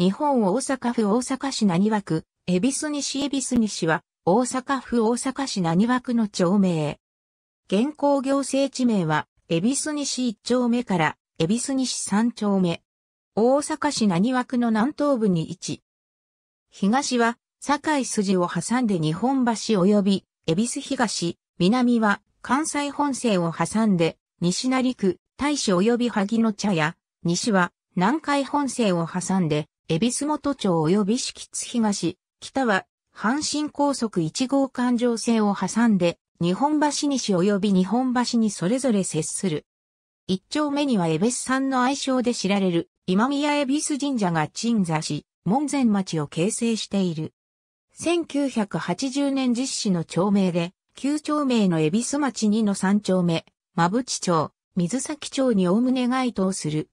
日本大阪府大阪市浪和区、恵比寿西恵比寿西は、大阪府大阪市浪和区の町名。現行行政地名は、恵比寿西1丁目から、恵比寿西3丁目。大阪市浪和区の南東部に位置。東は、堺筋を挟んで日本橋及び、恵比寿東、南は、関西本線を挟んで、西成区、大使及び萩野茶屋、西は、南海本線を挟んで、恵比寿元町及び敷津東、北は、阪神高速1号環状線を挟んで、日本橋西及び日本橋にそれぞれ接する。一丁目には恵比寿さんの愛称で知られる今宮恵比寿神社が鎮座し、門前町を形成している。1980年実施の町名で、九丁目の恵比寿町2の3丁目、馬淵町、水崎町におおむね該当する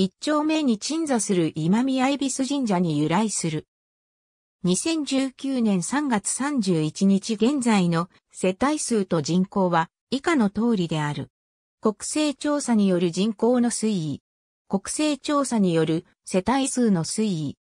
一丁目に鎮座する今宮恵比寿神社に由来する。2019年3月31日現在の世帯数と人口は以下の通りである。国勢調査による人口の推移。国勢調査による世帯数の推移。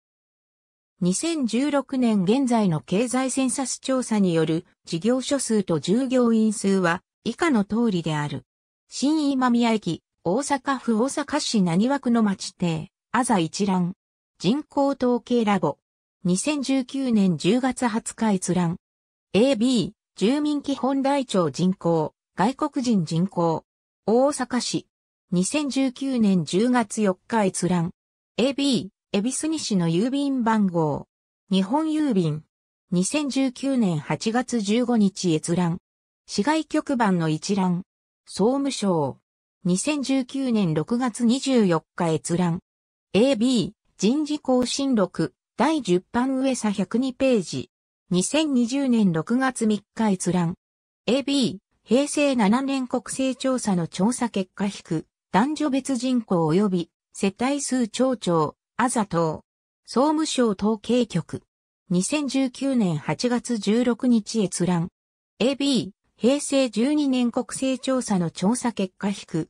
2016年現在の経済センサス調査による事業所数と従業員数は以下の通りである。新今宮駅、大阪府大阪市何枠の町邸、あざ一覧。人口統計ラボ。2019年10月20日閲覧。AB、住民基本台帳人口、外国人人口。大阪市。2019年10月4日閲覧。AB、恵比寿西の郵便番号。日本郵便。2019年8月15日閲覧。市外局番の一覧。総務省。2019年6月24日閲覧。AB 人事更新録第10版上差102ページ。2020年6月3日閲覧。AB 平成7年国勢調査の調査結果引く男女別人口及び世帯数町長、あざと総務省統計局。2019年8月16日閲覧。AB 平成12年国勢調査の調査結果引く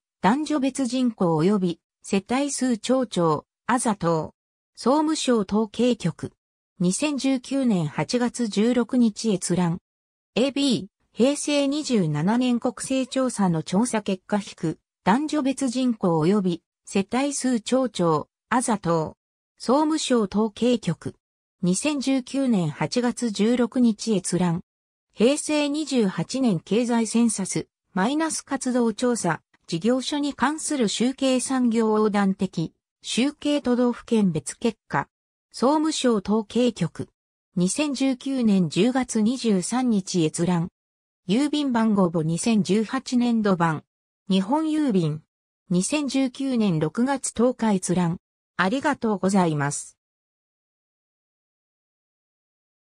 男女別人口及び世帯数町長、あざと総務省統計局。2019年8月16日閲覧。AB、平成27年国勢調査の調査結果引く、男女別人口及び世帯数町長、あざと総務省統計局。2019年8月16日閲覧。平成28年経済センサス、マイナス活動調査、事業所に関する集計産業横断的、集計都道府県別結果、総務省統計局、2019年10月23日閲覧、郵便番号簿2018年度版、日本郵便、2019年6月10日閲覧、ありがとうございます。